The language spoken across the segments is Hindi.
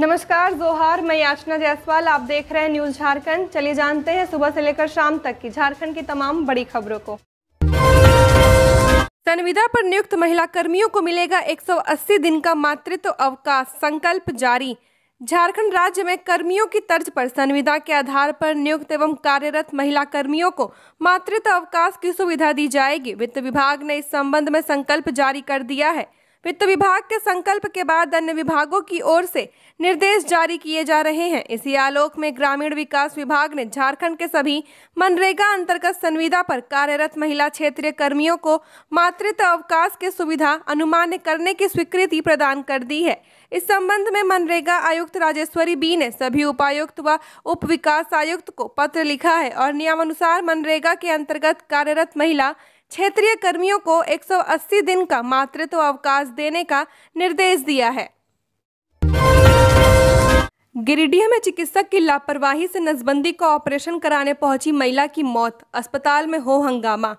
नमस्कार जोहार मैं याचना जायसवाल आप देख रहे हैं न्यूज झारखंड चलिए जानते हैं सुबह से लेकर शाम तक की झारखंड की तमाम बड़ी खबरों को संविदा पर नियुक्त महिला कर्मियों को मिलेगा 180 दिन का मातृत्व अवकाश संकल्प जारी झारखंड राज्य में कर्मियों की तर्ज पर संविदा के आधार पर नियुक्त एवं कार्यरत महिला कर्मियों को मातृत्व अवकाश की सुविधा दी जाएगी वित्त विभाग ने इस संबंध में संकल्प जारी कर दिया है वित्त विभाग के संकल्प के बाद अन्य विभागों की ओर से निर्देश जारी किए जा रहे हैं इसी आलोक में ग्रामीण विकास विभाग ने झारखंड के सभी मनरेगा अंतर्गत संविदा पर कार्यरत महिला क्षेत्रीय कर्मियों को मातृत्व अवकाश की सुविधा अनुमान्य करने की स्वीकृति प्रदान कर दी है इस संबंध में मनरेगा आयुक्त राजेश्वरी बी ने सभी उपायुक्त व उप विकास आयुक्त को पत्र लिखा है और नियमानुसार मनरेगा के अंतर्गत कार्यरत महिला क्षेत्रीय कर्मियों को 180 दिन का मातृत्व अवकाश देने का निर्देश दिया है गिरिडीह में चिकित्सक की लापरवाही से नसबंदी का ऑपरेशन कराने पहुंची महिला की मौत अस्पताल में हो हंगामा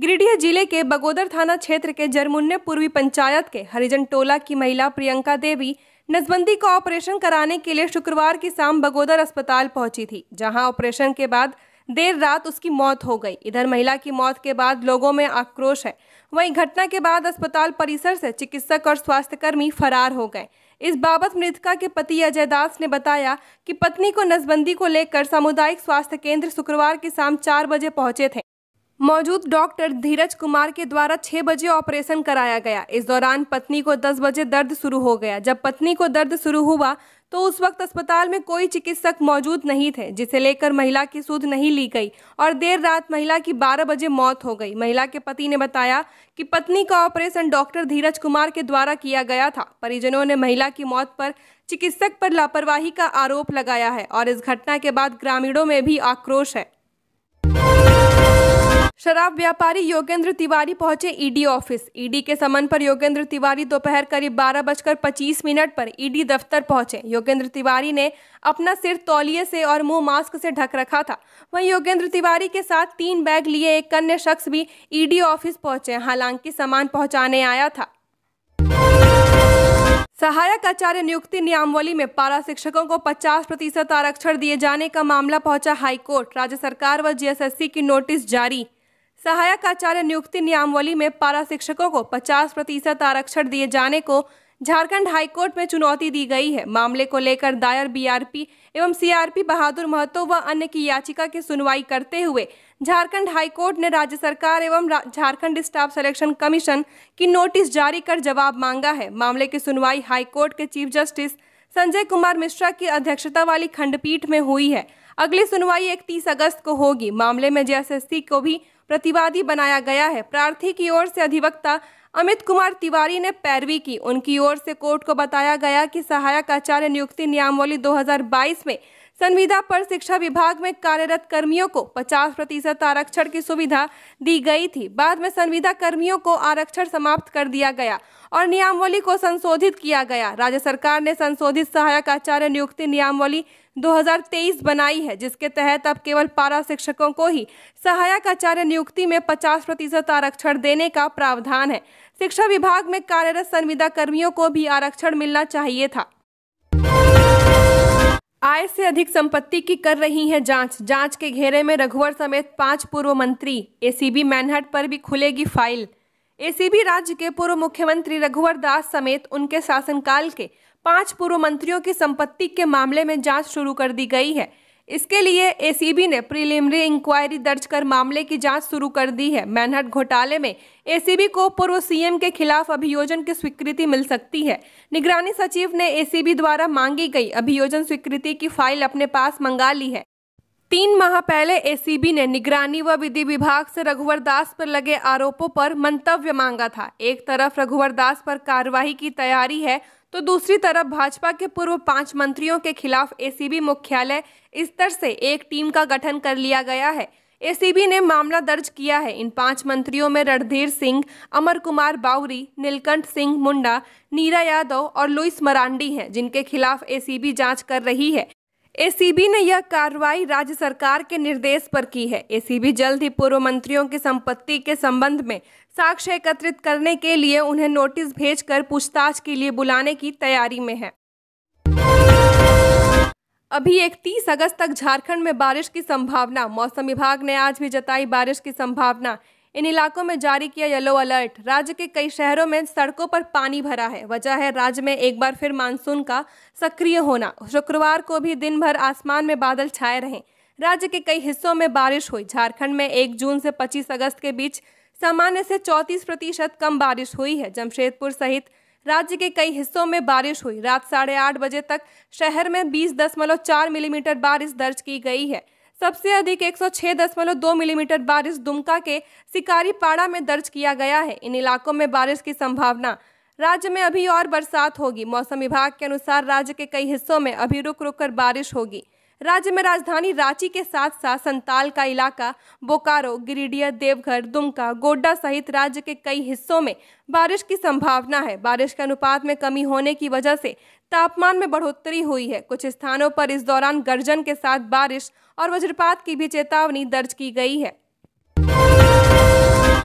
गिरिडीह जिले के बगोदर थाना क्षेत्र के जरमुन्ने पूर्वी पंचायत के हरिजन टोला की महिला प्रियंका देवी नसबंदी का ऑपरेशन कराने के लिए शुक्रवार की शाम बगोदर अस्पताल पहुंची थी जहां ऑपरेशन के बाद देर रात उसकी मौत हो गई इधर महिला की मौत के बाद लोगों में आक्रोश है वहीं घटना के बाद अस्पताल परिसर से चिकित्सक और स्वास्थ्यकर्मी फरार हो गए इस बाबत मृतका के पति अजय दास ने बताया कि पत्नी को नसबंदी को लेकर सामुदायिक स्वास्थ्य केंद्र शुक्रवार की शाम चार बजे पहुंचे थे मौजूद डॉक्टर धीरज कुमार के द्वारा छह बजे ऑपरेशन कराया गया इस दौरान पत्नी को दस बजे दर्द शुरू हो गया जब पत्नी को दर्द शुरू हुआ तो उस वक्त अस्पताल में कोई चिकित्सक मौजूद नहीं थे जिसे लेकर महिला की सुध नहीं ली गई और देर रात महिला की 12 बजे मौत हो गई महिला के पति ने बताया कि पत्नी का ऑपरेशन डॉक्टर धीरज कुमार के द्वारा किया गया था परिजनों ने महिला की मौत पर चिकित्सक पर लापरवाही का आरोप लगाया है और इस घटना के बाद ग्रामीणों में भी आक्रोश है शराब व्यापारी योगेंद्र तिवारी पहुंचे ईडी ऑफिस ईडी के समन पर योगेंद्र तिवारी दोपहर करीब बारह बजकर पच्चीस मिनट पर ईडी दफ्तर पहुंचे योगेंद्र तिवारी ने अपना सिर तौलिए से और मुंह मास्क से ढक रखा था वहीं योगेंद्र तिवारी के साथ तीन बैग लिए एक अन्य शख्स भी ईडी ऑफिस पहुंचे हालांकि सामान पहुँचाने आया था सहायक आचार्य नियुक्ति नियमावली में पारा शिक्षकों को 50 प्रतिशत आरक्षण दिए जाने का मामला पहुंचा हाईकोर्ट राज्य सरकार व जीएसएससी की नोटिस जारी सहायक आचार्य नियुक्ति नियमावली में पारा शिक्षकों को 50 प्रतिशत आरक्षण दिए जाने को झारखंड हाईकोर्ट में चुनौती दी गई है मामले को लेकर दायर बीआरपी एवं सीआरपी बहादुर महतो व अन्य की याचिका की सुनवाई करते हुए झारखंड हाईकोर्ट ने राज्य सरकार एवं झारखंड स्टाफ सिलेक्शन कमीशन की नोटिस जारी कर जवाब मांगा है मामले की सुनवाई हाईकोर्ट के चीफ जस्टिस संजय कुमार मिश्रा की अध्यक्षता वाली खंडपीठ में हुई है अगली सुनवाई 31 अगस्त को होगी मामले में जेएसएससी को भी प्रतिवादी बनाया गया है प्रार्थी की ओर से अधिवक्ता अमित कुमार तिवारी ने पैरवी की उनकी ओर से कोर्ट को बताया गया कि सहायक आचार्य नियुक्ति नियमावली 2022 में संविदा पर शिक्षा विभाग में कार्यरत कर्मियों को 50 प्रतिशत आरक्षण की सुविधा दी गई थी बाद में संविदा कर्मियों को आरक्षण समाप्त कर दिया गया और नियमावली को संशोधित किया गया राज्य सरकार ने संशोधित सहायक आचार्य नियुक्ति नियमावली 2023 बनाई है जिसके तहत अब केवल पारा शिक्षकों को ही सहायक आचार्य नियुक्ति में 50 प्रतिशत आरक्षण देने का प्रावधान है शिक्षा विभाग में कार्यरत संविदा कर्मियों को भी आरक्षण मिलना चाहिए था आय से अधिक संपत्ति की कर रही है जांच जांच के घेरे में रघुवर समेत पांच पूर्व मंत्री एसीबी मैनहट पर भी खुलेगी फाइल एसीबी राज्य के पूर्व मुख्यमंत्री रघुवर दास समेत उनके शासनकाल के पांच पूर्व मंत्रियों की संपत्ति के मामले में जांच शुरू कर दी गई है इसके लिए एसीबी ने प्रीलिमिनरी इंक्वायरी दर्ज कर मामले की जांच शुरू कर दी है मैनहट घोटाले में एसीबी को पूर्व सीएम के खिलाफ अभियोजन की स्वीकृति मिल सकती है निगरानी सचिव ने एसीबी द्वारा मांगी गई अभियोजन स्वीकृति की फाइल अपने पास मंगा ली है तीन माह पहले एसीबी ने निगरानी व विधि विभाग से रघुवर दास पर लगे आरोपों पर मंतव्य मांगा था एक तरफ रघुवर दास पर कार्रवाई की तैयारी है तो दूसरी तरफ भाजपा के पूर्व पांच मंत्रियों के खिलाफ एसीबी मुख्यालय स्तर से एक टीम का गठन कर लिया गया है एसीबी ने मामला दर्ज किया है इन पांच मंत्रियों में रणधीर सिंह अमर कुमार बाउरी नीलकंठ सिंह मुंडा नीरा यादव और लुइस मरांडी हैं जिनके खिलाफ एसीबी जांच कर रही है एसीबी ने यह कार्रवाई राज्य सरकार के निर्देश पर की है एसीबी जल्द ही पूर्व मंत्रियों की संपत्ति के संबंध में साक्ष्य एकत्रित करने के लिए उन्हें नोटिस भेजकर पूछताछ के लिए बुलाने की तैयारी में है अभी इकतीस अगस्त तक झारखंड में बारिश की संभावना मौसम विभाग ने आज भी जताई बारिश की संभावना इन इलाकों में जारी किया येलो अलर्ट राज्य के कई शहरों में सड़कों पर पानी भरा है वजह है राज्य में एक बार फिर मानसून का सक्रिय होना शुक्रवार को भी दिन भर आसमान में बादल छाए रहे राज्य के कई हिस्सों में बारिश हुई झारखंड में एक जून से पच्चीस अगस्त के बीच सामान्य से चौंतीस प्रतिशत कम बारिश हुई है जमशेदपुर सहित राज्य के कई हिस्सों में बारिश हुई रात साढ़े आठ बजे तक शहर में बीस दशमलव चार मिलीमीटर बारिश दर्ज की गई है सबसे अधिक 106.2 मिलीमीटर बारिश दुमका के पाड़ा में दर्ज किया गया है इन इलाकों में बारिश की संभावना राज्य में अभी और बरसात होगी मौसम विभाग के अनुसार राज्य के कई हिस्सों में अभी रुक रुक कर बारिश होगी राज्य में राजधानी रांची के साथ साथ संताल का इलाका बोकारो गिरिडीह देवघर दुमका गोड्डा सहित राज्य के कई हिस्सों में बारिश की संभावना है बारिश के अनुपात में कमी होने की वजह से तापमान में बढ़ोतरी हुई है कुछ स्थानों पर इस दौरान गर्जन के साथ बारिश और वज्रपात की भी चेतावनी दर्ज की गई है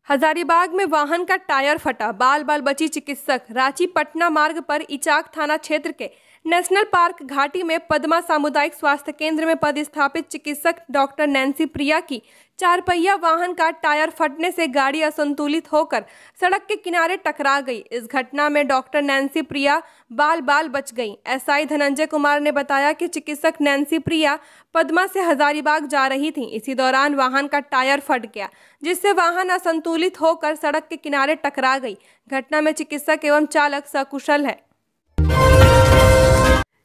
हजारीबाग में वाहन का टायर फटा बाल बाल बची चिकित्सक रांची पटना मार्ग पर इचाक थाना क्षेत्र के नेशनल पार्क घाटी में पद्मा सामुदायिक स्वास्थ्य केंद्र में पदस्थापित चिकित्सक डॉक्टर नैन्सी प्रिया की चार पहिया वाहन का टायर फटने से गाड़ी असंतुलित होकर सड़क के किनारे टकरा गई इस घटना में डॉक्टर नैन्सी प्रिया बाल बाल बच गई एसआई धनंजय कुमार ने बताया कि चिकित्सक नैन्सी प्रिया पदमा से हजारीबाग जा रही थी इसी दौरान वाहन का टायर फट गया जिससे वाहन असंतुलित होकर सड़क के किनारे टकरा गई घटना में चिकित्सक एवं चालक सकुशल है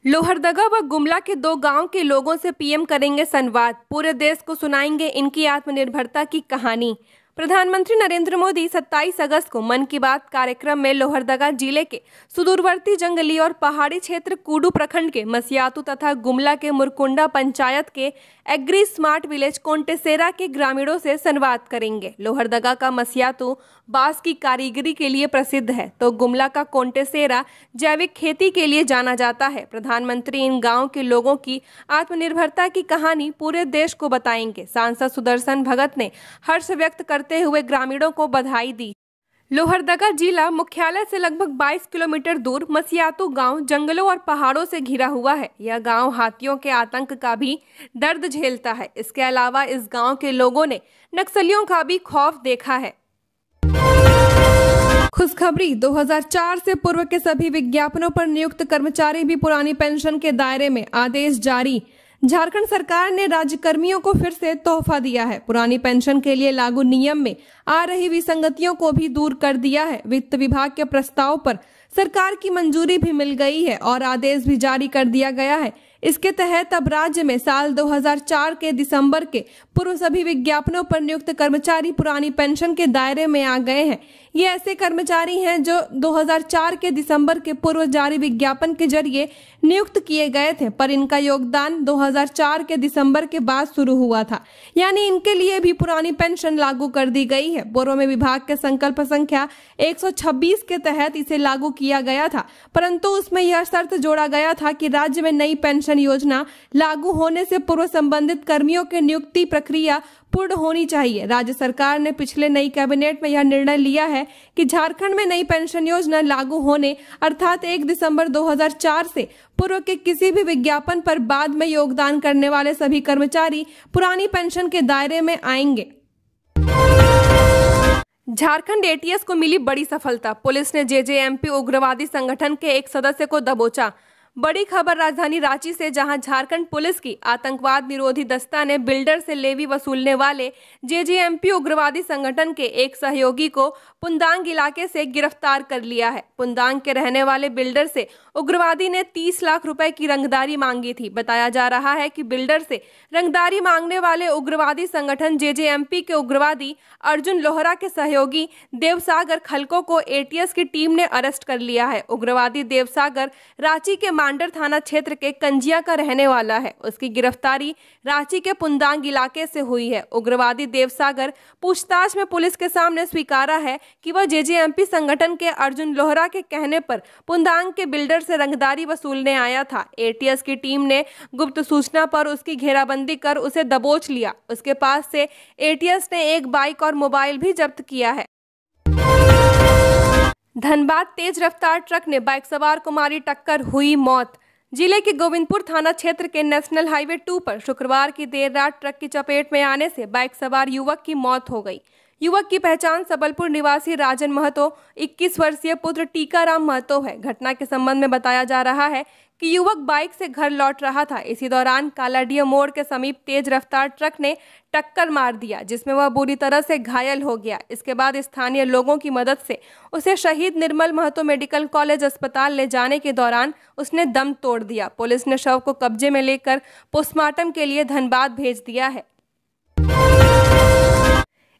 लोहरदगा व गुमला के दो गांव के लोगों से पीएम करेंगे संवाद पूरे देश को सुनाएंगे इनकी आत्मनिर्भरता की कहानी प्रधानमंत्री नरेंद्र मोदी 27 अगस्त को मन की बात कार्यक्रम में लोहरदगा जिले के सुदूरवर्ती जंगली और पहाड़ी क्षेत्र कुडू प्रखंड के मसियातू तथा गुमला के मुरकुंडा पंचायत के एग्री स्मार्ट विलेज कोंटेसेरा के ग्रामीणों से संवाद करेंगे लोहरदगा का मसियातू बांस की कारीगरी के लिए प्रसिद्ध है तो गुमला का कोंटेसेरा जैविक खेती के लिए जाना जाता है प्रधानमंत्री इन गाँव के लोगों की आत्मनिर्भरता की कहानी पूरे देश को बताएंगे सांसद सुदर्शन भगत ने हर्ष व्यक्त कर करते हुए ग्रामीणों को बधाई दी लोहरदगा जिला मुख्यालय से लगभग 22 किलोमीटर दूर मसियातु गांव जंगलों और पहाड़ों से घिरा हुआ है यह गांव हाथियों के आतंक का भी दर्द झेलता है इसके अलावा इस गांव के लोगों ने नक्सलियों का भी खौफ देखा है खुशखबरी 2004 से पूर्व के सभी विज्ञापनों पर नियुक्त कर्मचारी भी पुरानी पेंशन के दायरे में आदेश जारी झारखंड सरकार ने राज्य कर्मियों को फिर से तोहफा दिया है पुरानी पेंशन के लिए लागू नियम में आ रही विसंगतियों को भी दूर कर दिया है वित्त विभाग के प्रस्ताव पर सरकार की मंजूरी भी मिल गई है और आदेश भी जारी कर दिया गया है इसके तहत अब राज्य में साल 2004 के दिसंबर के पूर्व सभी विज्ञापनों पर नियुक्त कर्मचारी पुरानी पेंशन के दायरे में आ गए हैं ये ऐसे कर्मचारी हैं जो 2004 के दिसंबर के पूर्व जारी विज्ञापन के जरिए नियुक्त किए गए थे पर इनका योगदान 2004 के दिसंबर के बाद शुरू हुआ था यानी इनके लिए भी पुरानी पेंशन लागू कर दी गई है पूर्व में विभाग के संकल्प संख्या 126 के तहत इसे लागू किया गया था परंतु उसमें यह शर्त जोड़ा गया था कि राज्य में नई पेंशन योजना लागू होने से पूर्व संबंधित कर्मियों के नियुक्ति प्रक्रिया पूर्ण होनी चाहिए राज्य सरकार ने पिछले नई कैबिनेट में यह निर्णय लिया है कि झारखंड में नई पेंशन योजना लागू होने अर्थात 1 दिसंबर 2004 से पूर्व के किसी भी विज्ञापन पर बाद में योगदान करने वाले सभी कर्मचारी पुरानी पेंशन के दायरे में आएंगे झारखंड एटीएस को मिली बड़ी सफलता पुलिस ने जे उग्रवादी संगठन के एक सदस्य को दबोचा बड़ी खबर राजधानी रांची से जहां झारखंड पुलिस की आतंकवाद निरोधी दस्ता ने बिल्डर से लेवी वसूलने वाले जेजेएमपी उग्रवादी संगठन के एक सहयोगी को पुंदांग इलाके से गिरफ्तार कर लिया है पुंदांग के रहने वाले बिल्डर से उग्रवादी ने 30 लाख रुपए की रंगदारी मांगी थी बताया जा रहा है कि बिल्डर से रंगदारी मांगने वाले उग्रवादी संगठन जेजेएमपी के उग्रवादी अर्जुन लोहरा के सहयोगी देवसागर खलको को एटीएस की टीम ने अरेस्ट कर लिया है उग्रवादी देवसागर रांची के मांडर थाना क्षेत्र के कंजिया का रहने वाला है उसकी गिरफ्तारी रांची के पुंदांग इलाके से हुई है उग्रवादी देवसागर पूछताछ में पुलिस के सामने स्वीकारा है कि वह जेजेएमपी संगठन के अर्जुन लोहरा के कहने पर पुंदांग के बिल्डर मीटर से रंगदारी वसूलने आया था एटीएस की टीम ने गुप्त सूचना पर उसकी घेराबंदी कर उसे दबोच लिया उसके पास से एटीएस ने एक बाइक और मोबाइल भी जब्त किया है धनबाद तेज रफ्तार ट्रक ने बाइक सवार को मारी टक्कर हुई मौत जिले के गोविंदपुर थाना क्षेत्र के नेशनल हाईवे टू पर शुक्रवार की देर रात ट्रक की चपेट में आने से बाइक सवार युवक की मौत हो गई युवक की पहचान सबलपुर निवासी राजन महतो 21 वर्षीय पुत्र टीकाराम महतो है घटना के संबंध में बताया जा रहा है कि युवक बाइक से घर लौट रहा था इसी दौरान कालाडिया मोड़ के समीप तेज रफ्तार ट्रक ने टक्कर मार दिया जिसमें वह बुरी तरह से घायल हो गया इसके बाद स्थानीय लोगों की मदद से उसे शहीद निर्मल महतो मेडिकल कॉलेज अस्पताल ले जाने के दौरान उसने दम तोड़ दिया पुलिस ने शव को कब्जे में लेकर पोस्टमार्टम के लिए धनबाद भेज दिया है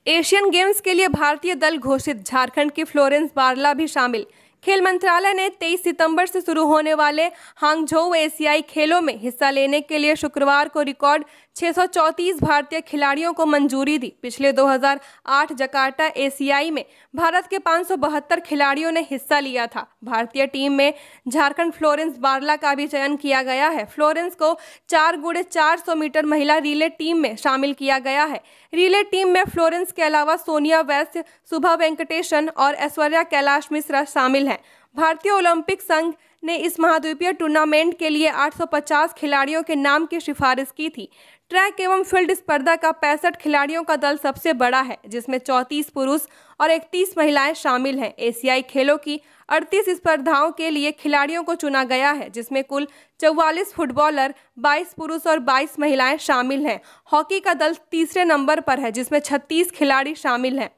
एशियन गेम्स के लिए भारतीय दल घोषित झारखंड की फ्लोरेंस बारला भी शामिल खेल मंत्रालय ने 23 सितंबर से शुरू होने वाले हांगझोउ एशियाई खेलों में हिस्सा लेने के लिए शुक्रवार को रिकॉर्ड 634 भारतीय खिलाड़ियों को मंजूरी दी पिछले 2008 जकार्ता एशियाई में भारत के पाँच खिलाड़ियों ने हिस्सा लिया था भारतीय टीम में झारखंड फ्लोरेंस बारला का भी चयन किया गया है फ्लोरेंस को चार गुड़े चार मीटर महिला रिले टीम में शामिल किया गया है रिले टीम में फ्लोरेंस के अलावा सोनिया वैश्य सुभा वेंकटेशन और ऐश्वर्या कैलाश मिश्रा शामिल हैं भारतीय ओलंपिक संघ ने इस महाद्वीपीय टूर्नामेंट के लिए 850 खिलाड़ियों के नाम की सिफारिश की थी ट्रैक एवं फील्ड स्पर्धा का पैंसठ खिलाड़ियों का दल सबसे बड़ा है जिसमें चौंतीस पुरुष और इकतीस महिलाएं शामिल हैं एशियाई खेलों की अड़तीस स्पर्धाओं के लिए खिलाड़ियों को चुना गया है जिसमें कुल चौवालीस फुटबॉलर 22 पुरुष और 22 महिलाएं शामिल हैं हॉकी का दल तीसरे नंबर पर है जिसमें 36 खिलाड़ी शामिल हैं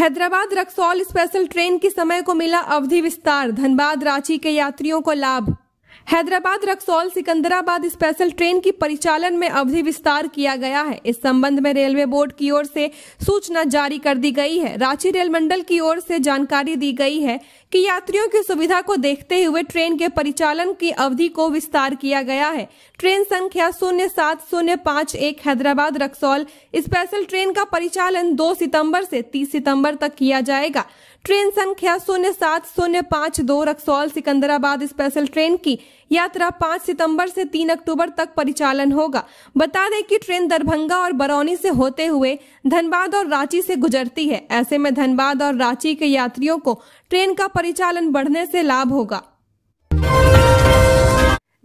हैदराबाद रक्सौल स्पेशल ट्रेन की समय को मिला अवधि विस्तार धनबाद रांची के यात्रियों को लाभ हैदराबाद रक्सौल सिकंदराबाद स्पेशल ट्रेन की परिचालन में अवधि विस्तार किया गया है इस संबंध में रेलवे बोर्ड की ओर से सूचना जारी कर दी गई है रांची रेल मंडल की ओर से जानकारी दी गई है कि यात्रियों की सुविधा को देखते हुए ट्रेन के परिचालन की अवधि को विस्तार किया गया है ट्रेन संख्या शून्य सात शून्य पाँच एक हैदराबाद रक्सौल स्पेशल ट्रेन का परिचालन दो सितम्बर ऐसी तीस सितम्बर तक किया जाएगा ट्रेन संख्या शून्य सात शून्य पाँच दो रक्सौल सिकंदराबाद स्पेशल ट्रेन की यात्रा 5 सितंबर से 3 अक्टूबर तक परिचालन होगा बता दें कि ट्रेन दरभंगा और बरौनी से होते हुए धनबाद और रांची से गुजरती है ऐसे में धनबाद और रांची के यात्रियों को ट्रेन का परिचालन बढ़ने से लाभ होगा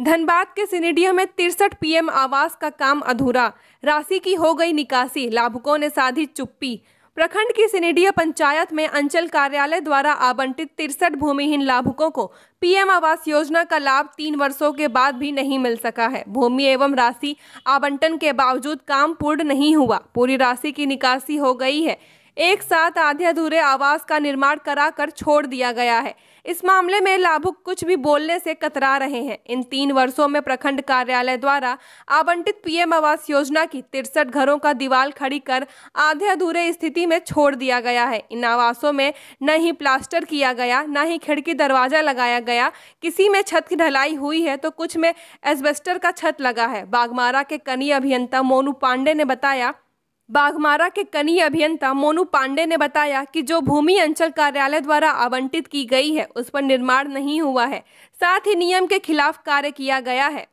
धनबाद के सिनेडिया में तिरसठ पीएम आवास का काम अधूरा राशि की हो गई निकासी लाभुकों ने साधी चुप्पी प्रखंड की सिनेडिया पंचायत में अंचल कार्यालय द्वारा आवंटित तिरसठ भूमिहीन लाभुकों को पीएम आवास योजना का लाभ तीन वर्षों के बाद भी नहीं मिल सका है भूमि एवं राशि आवंटन के बावजूद काम पूर्ण नहीं हुआ पूरी राशि की निकासी हो गई है एक साथ आधे अधूरे आवास का निर्माण कराकर छोड़ दिया गया है इस मामले में लाभुक कुछ भी बोलने से कतरा रहे हैं इन तीन वर्षों में प्रखंड कार्यालय द्वारा आवंटित पीएम आवास योजना की तिरसठ घरों का दीवाल खड़ी कर आधे अधूरे स्थिति में छोड़ दिया गया है इन आवासों में न ही प्लास्टर किया गया न ही खिड़की दरवाजा लगाया गया किसी में छत की ढलाई हुई है तो कुछ में एस्बेस्टर का छत लगा है बागमारा के कनी अभियंता मोनू पांडे ने बताया बाघमारा के कनी अभियंता मोनू पांडे ने बताया कि जो भूमि अंचल कार्यालय द्वारा आवंटित की गई है उस पर निर्माण नहीं हुआ है साथ ही नियम के खिलाफ कार्य किया गया है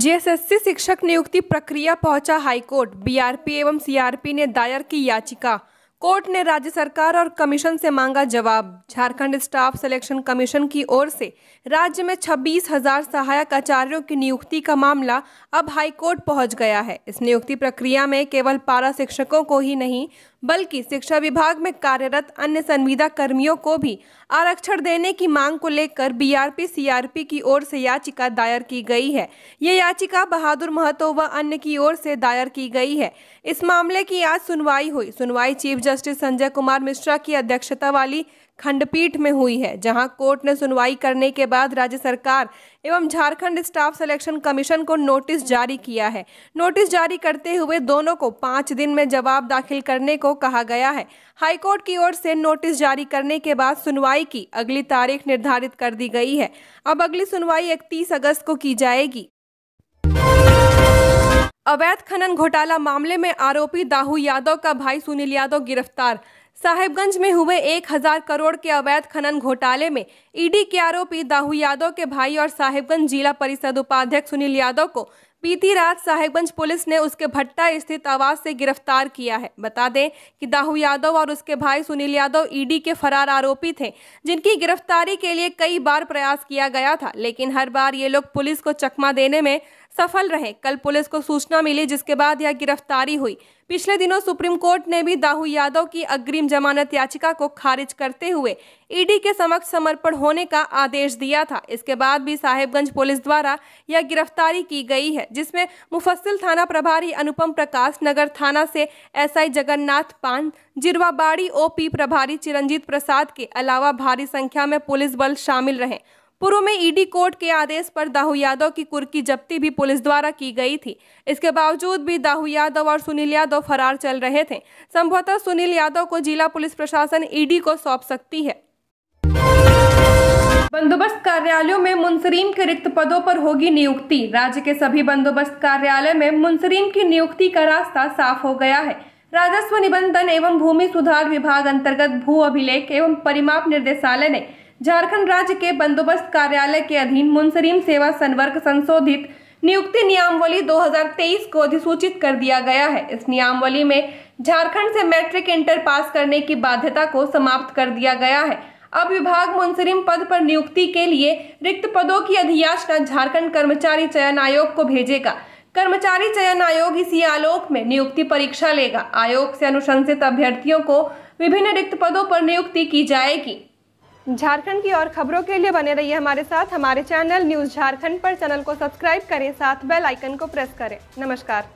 जीएसएससी शिक्षक नियुक्ति प्रक्रिया पहुंचा हाईकोर्ट बीआरपी एवं सीआरपी ने दायर की याचिका कोर्ट ने राज्य सरकार और कमीशन से मांगा जवाब झारखंड स्टाफ सिलेक्शन कमीशन की ओर से राज्य में छब्बीस हजार सहायक आचार्यों की नियुक्ति का मामला अब हाईकोर्ट पहुंच गया है इस नियुक्ति प्रक्रिया में केवल पारा शिक्षकों को ही नहीं बल्कि शिक्षा विभाग में कार्यरत अन्य संविदा कर्मियों को भी आरक्षण देने की मांग को लेकर बीआरपी सीआरपी की ओर से याचिका दायर की गई है ये याचिका बहादुर महतो व अन्य की ओर से दायर की गई है इस मामले की आज सुनवाई हुई सुनवाई चीफ जस्टिस संजय कुमार मिश्रा की अध्यक्षता वाली खंडपीठ में हुई है जहां कोर्ट ने सुनवाई करने के बाद राज्य सरकार एवं झारखंड स्टाफ सिलेक्शन कमीशन को नोटिस जारी किया है नोटिस जारी करते हुए दोनों को पाँच दिन में जवाब दाखिल करने को कहा गया है हाईकोर्ट की ओर से नोटिस जारी करने के बाद सुनवाई की अगली तारीख निर्धारित कर दी गई है अब अगली सुनवाई इकतीस अगस्त को की जाएगी अवैध खनन घोटाला मामले में आरोपी दाहू यादव का भाई सुनील यादव गिरफ्तार साहिबगंज में हुए एक हजार करोड़ के अवैध खनन घोटाले में ईडी के आरोपी दाहू यादव के भाई और साहिबगंज जिला परिषद उपाध्यक्ष सुनील यादव को बीती रात साहिबगंज पुलिस ने उसके भट्टा स्थित आवास से गिरफ्तार किया है बता दें कि दाहू यादव और उसके भाई सुनील यादव ईडी के फरार आरोपी थे जिनकी गिरफ्तारी के लिए कई बार प्रयास किया गया था लेकिन हर बार ये लोग पुलिस को चकमा देने में सफल रहे कल पुलिस को सूचना मिली जिसके बाद यह गिरफ्तारी हुई पिछले दिनों सुप्रीम कोर्ट ने भी दाहू यादव की अग्रिम जमानत याचिका को खारिज करते हुए ईडी के समक्ष समर्पण होने का आदेश दिया था इसके बाद भी साहेबगंज पुलिस द्वारा यह गिरफ्तारी की गई है जिसमें मुफस्सिल थाना प्रभारी अनुपम प्रकाश नगर थाना से एसआई जगन्नाथ पान जिरवाबाड़ी ओपी प्रभारी चिरंजीत प्रसाद के अलावा भारी संख्या में पुलिस बल शामिल रहे पूर्व में ईडी कोर्ट के आदेश पर दाहू यादव की कुर्की जब्ती भी पुलिस द्वारा की गई थी इसके बावजूद भी दाहू यादव और सुनील यादव फरार चल रहे थे संभवतः सुनील यादव को जिला पुलिस प्रशासन ईडी को सौंप सकती है बंदोबस्त कार्यालयों में मुंसरीन के रिक्त पदों पर होगी नियुक्ति राज्य के सभी बंदोबस्त कार्यालय में मुंसरीन की नियुक्ति का रास्ता साफ हो गया है राजस्व निबंधन एवं भूमि सुधार विभाग अंतर्गत भू अभिलेख एवं परिमाप निर्देशालय ने झारखंड राज्य के बंदोबस्त कार्यालय के अधीन मुंसरीम सेवा संवर्ग संशोधित नियुक्ति नियमावली 2023 को अधिसूचित कर दिया गया है इस नियमावली में झारखंड से मैट्रिक इंटर पास करने की बाध्यता को समाप्त कर दिया गया है अब विभाग मुंसरिम पद पर नियुक्ति के लिए रिक्त पदों की अधियाचना झारखंड कर्मचारी चयन आयोग को भेजेगा कर्मचारी चयन आयोग इसी आलोक में नियुक्ति परीक्षा लेगा आयोग से अनुशंसित अभ्यर्थियों को विभिन्न रिक्त पदों पर नियुक्ति की जाएगी झारखंड की और खबरों के लिए बने रहिए हमारे साथ हमारे चैनल न्यूज़ झारखंड पर चैनल को सब्सक्राइब करें साथ बेल आइकन को प्रेस करें नमस्कार